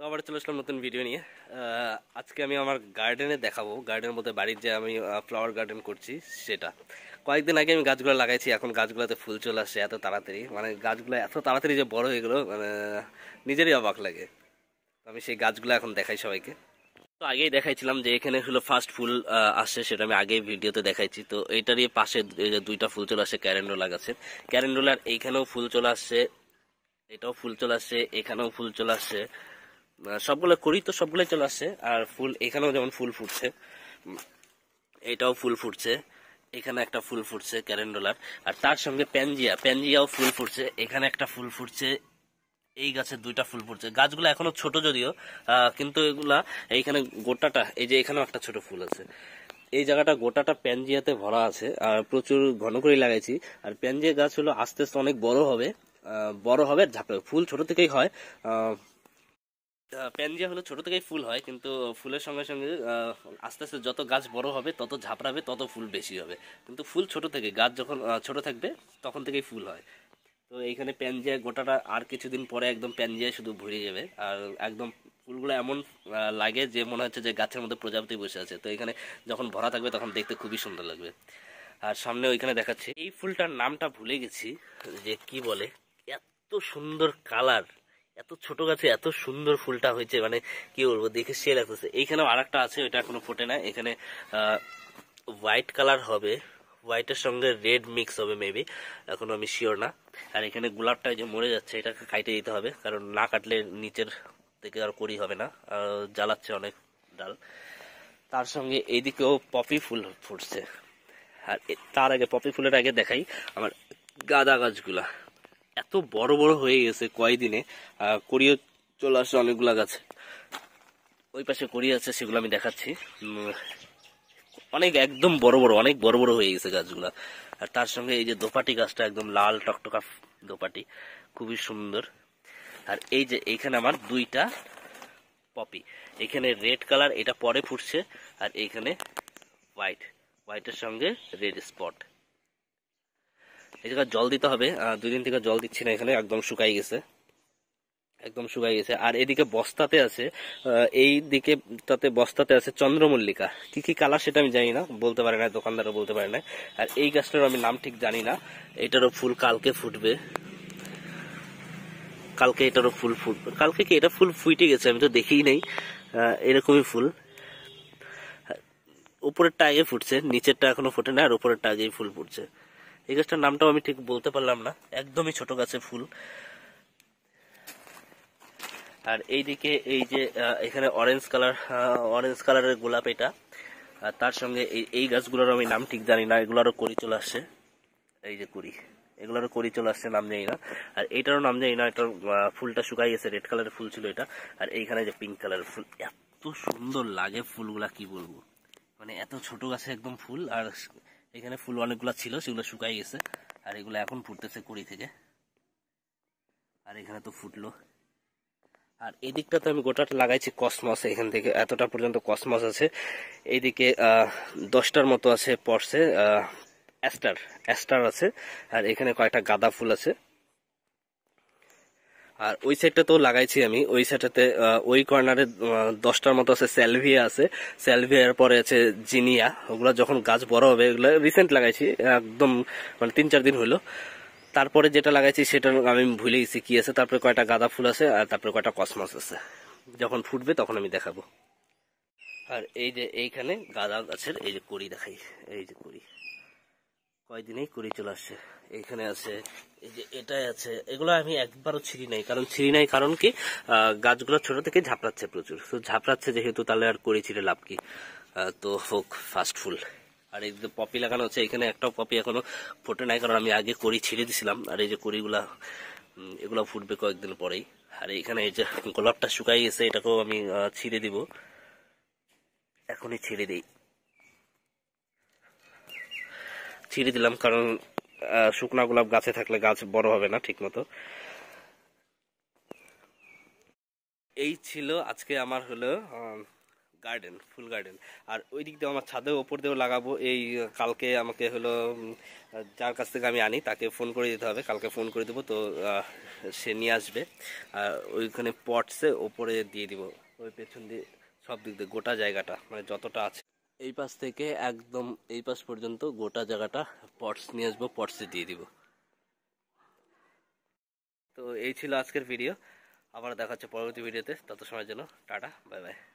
তো আবার চলে আসলাম নতুন ভিডিও নিয়ে আজকে আমি আমার গার্ডেনে দেখাবো গার্ডেনের মধ্যে বাড়ির যে আমি ফ্লাওয়ার গার্ডেন করছি সেটা কয়েকদিন আগে আমি গাছগুলো লাগাইছি এখন গাছগুলোতে ফুল চলে আসছে এত তাড়াতাড়ি মানে গাছগুলো এত তাড়াতাড়ি যে বড় হয়ে গেলো মানে নিজেরই অবাক লাগে আমি সেই গাছগুলো এখন দেখাই সবাইকে তো আগেই দেখাইছিলাম যে এখানে হলো ফার্স্ট ফুল আসছে সেটা আমি আগেই ভিডিওতে দেখাইছি তো এটারই পাশে দুইটা ফুল চলে আসছে ক্যারেন্ডোলা গাছের ক্যারেন্ডোলার এইখানেও ফুল চলে আসছে এটাও ফুল চলে আসছে এখানেও ফুল চলে আসছে সবগুলো করি তো সবগুলোই চলে আসছে আর ফুল এখানেও যেমন ফুল ফুটছে এটাও ফুল ফুটছে এখানে একটা ফুল ফুটছে ক্যারেন্ডোলার আর তার সঙ্গে প্যানজিয়া প্যানজিয়াও ফুল ফুটছে এখানে একটা ফুল ফুটছে এই গাছে দুইটা ফুল ফুটছে গাছগুলো এখনো ছোট যদিও কিন্তু এগুলা এইখানে গোটাটা এই যে এখানেও একটা ছোট ফুল আছে এই জায়গাটা গোটাটা প্যানজিয়াতে ভরা আছে আর প্রচুর ঘন করে লাগাইছি আর প্যানজিয়া গাছ হলো আস্তে আস্তে অনেক বড় হবে বড় হবে ঝাঁপে ফুল ছোট থেকেই হয় প্যানজিয়া হলো ছোটো থেকেই ফুল হয় কিন্তু ফুলের সঙ্গে সঙ্গে আস্তে আস্তে যত গাছ বড় হবে তত ঝাঁপড়াবে তত ফুল বেশি হবে কিন্তু ফুল ছোট থেকে গাছ যখন ছোট থাকবে তখন থেকেই ফুল হয় তো এইখানে প্যানজিয়া গোটাটা আর কিছুদিন পরে একদম প্যানজিয়া শুধু ভরে যাবে আর একদম ফুলগুলো এমন লাগে যে মনে হচ্ছে যে গাছের মধ্যে প্রজাপতি বসে আছে তো এখানে যখন ভরা থাকবে তখন দেখতে খুবই সুন্দর লাগবে আর সামনে ওইখানে দেখাচ্ছে এই ফুলটার নামটা ভুলে গেছি যে কি বলে এত সুন্দর কালার এত ছোট গাছে এত সুন্দর ফুলটা হয়েছে মানে কি বলবো দেখে সে লাগতেছে এইখানে আর একটা আছে ওইটা এখনো ফোটে না এখানে হোয়াইট কালার হবে হোয়াইটের সঙ্গে রেড মিক্স হবে মেবি এখনো আমি শিওর না আর এখানে গোলাপটা যে মরে যাচ্ছে এটাকে কাটে দিতে হবে কারণ না কাটলে নিচের থেকে আর করি হবে না জ্বালাচ্ছে অনেক ডাল তার সঙ্গে এইদিকেও পপি ফুল ফুটছে আর তার আগে পপি ফুলের আগে দেখাই আমার গাঁদা গাছগুলা এত বড় বড় হয়ে গেছে কয়দিনে করিয়ে চলে আসছে অনেকগুলা গাছ ওই পাশে করিয়ে আছে সেগুলো আমি দেখাচ্ছি অনেক একদম বড় বড় অনেক বড় বড় হয়ে গেছে গাছগুলো আর তার সঙ্গে এই যে দোপাটি গাছটা একদম লাল টকটকা দোপাটি খুবই সুন্দর আর এই যে এখানে আমার দুইটা পপি এখানে রেড কালার এটা পরে ফুটছে আর এখানে হোয়াইট হোয়াইটের সঙ্গে রেড স্পট এই জল দিতে হবে দুই দিন থেকে জল দিচ্ছি না এখানে একদম শুকাই গেছে একদম শুকাই গেছে আর এদিকে বস্তাতে আছে এই দিকে তাতে বস্তাতে আছে চন্দ্রমল্লিকা কি কি কালার সেটা আমি জানি না বলতে পারে না দোকানদারও বলতে পারে না আর এই গাছটার আমি নাম ঠিক জানি না এটারও ফুল কালকে ফুটবে কালকে এটারও ফুল ফুটবে কালকে কি এটা ফুল ফুটে গেছে আমি তো দেখেই নাই এরকমই ফুল উপরেরটা আগে ফুটছে নিচেরটা এখনো ফুটে না আর উপরেরটা আগেই ফুল ফুটছে এই গাছটার নামটাও আমি ঠিক বলতে পারলাম না একদমই ছোট গাছে ফুল আর এইদিকে এই যে এখানে অরেঞ্জ কালার অরেঞ্জ কালারের গোলাপ এটা আর তার সঙ্গে এই এই গাছগুলোর আমি নাম ঠিক জানি না এগুলোরও করি চলে আসছে এই যে করি এগুলোরও করি চলে আসছে নাম জানি না আর এইটারও নাম জানি না এটার ফুলটা শুকাই গেছে রেড কালারের ফুল ছিল এটা আর এইখানে যে পিঙ্ক কালারের ফুল এত সুন্দর লাগে ফুলগুলা কি বলবো মানে এত ছোট গাছে একদম ফুল আর এখানে ফুল অনেকগুলো ছিল সেগুলো শুকাই গেছে আর এগুলো এখন ফুটতেছে কুড়ি থেকে আর এখানে তো ফুটলো আর এদিকটা তো আমি গোটাটা লাগাইছি কসমস এখান থেকে এতটা পর্যন্ত কসমস আছে এইদিকে দশটার মতো আছে পড়ছে অ্যাস্টার অ্যাস্টার আছে আর এখানে কয়েকটা গাঁদা ফুল আছে আর ওই সাইডটাতেও তো লাগাইছি আমি ওই সাইডটাতে ওই কর্নারে দশটার মতো আছে স্যালভিয়া আছে স্যালভিয়ার পরে আছে জিনিয়া ওগুলো যখন গাছ বড় হবে এগুলো রিসেন্ট লাগাইছি একদম মানে তিন চার দিন হলো তারপরে যেটা লাগাইছি সেটা আমি ভুলে গেছি কি আছে তারপরে কয়টা গাঁদা ফুল আছে আর তারপরে কয়টা কসমাস আছে যখন ফুটবে তখন আমি দেখাবো আর এই যে এইখানে গাঁদা গাছের এই যে কড়ি দেখাই এই যে কড়ি কয়দিনেই করে চলে আসছে এখানে আছে এই যে এটাই আছে এগুলো আমি একবারও ছিঁড়ি নাই কারণ ছিঁড়ি নাই কারণ কি গাছগুলো ছোট থেকে ঝাপড়াচ্ছে প্রচুর তো ঝাপড়াচ্ছে যেহেতু তাহলে আর করে ছিঁড়ে লাভ কি তো হোক ফাস্ট ফুল আর এই যে পপি লাগানো আছে এখানে একটাও পপি এখনো ফোটে নাই কারণ আমি আগে করি ছিঁড়ে দিছিলাম আর এই যে করিগুলা এগুলো ফুটবে কয়েকদিন পরেই আর এখানে এই যে গোলাপটা শুকাই গেছে এটাকেও আমি ছিঁড়ে দিব এখনই ছিঁড়ে দিই ছিঁড়ে দিলাম কারণ শুকনা গোলাপ গাছে থাকলে গাছ বড় হবে না ঠিক মতো এই ছিল আজকে আমার হলো গার্ডেন ফুল গার্ডেন আর ওই দিক দিয়ে আমার ছাদে ওপর দিয়েও লাগাবো এই কালকে আমাকে হলো যার কাছ থেকে আমি আনি তাকে ফোন করে দিতে হবে কালকে ফোন করে দেবো তো সে নিয়ে আসবে আর ওইখানে পটসে ওপরে দিয়ে দিব ওই পেছন দিয়ে সব দিক দিয়ে গোটা জায়গাটা মানে যতটা আছে এই পাশ থেকে একদম এই পাশ পর্যন্ত গোটা জায়গাটা পটস নিয়ে আসবো পটসে দিয়ে দিব তো এই ছিল আজকের ভিডিও আবার দেখা হচ্ছে পরবর্তী ভিডিওতে তত সময়ের জন্য টাটা বাই বাই